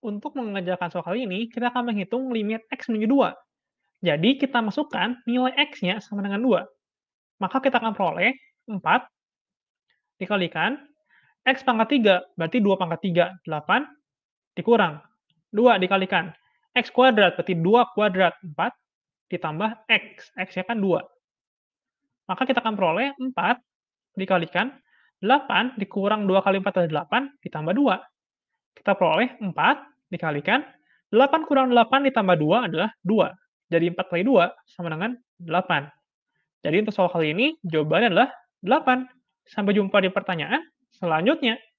Untuk mengerjakan soal kali ini, kita akan menghitung limit X menuju 2. Jadi, kita masukkan nilai X-nya sama dengan 2. Maka kita akan peroleh 4 dikalikan X pangkat 3, berarti 2 pangkat 3, 8, dikurang. 2 dikalikan X kuadrat, berarti 2 kuadrat, 4, ditambah X. X-nya kan 2. Maka kita akan peroleh 4 dikalikan 8 dikurang 2 kali 4 adalah 8, ditambah 2. Kita peroleh 4 dikalikan 8 kurang 8 ditambah 2 adalah 2. Jadi 4 kali 2 sama dengan 8. Jadi untuk soal kali ini jawabannya adalah 8. Sampai jumpa di pertanyaan selanjutnya.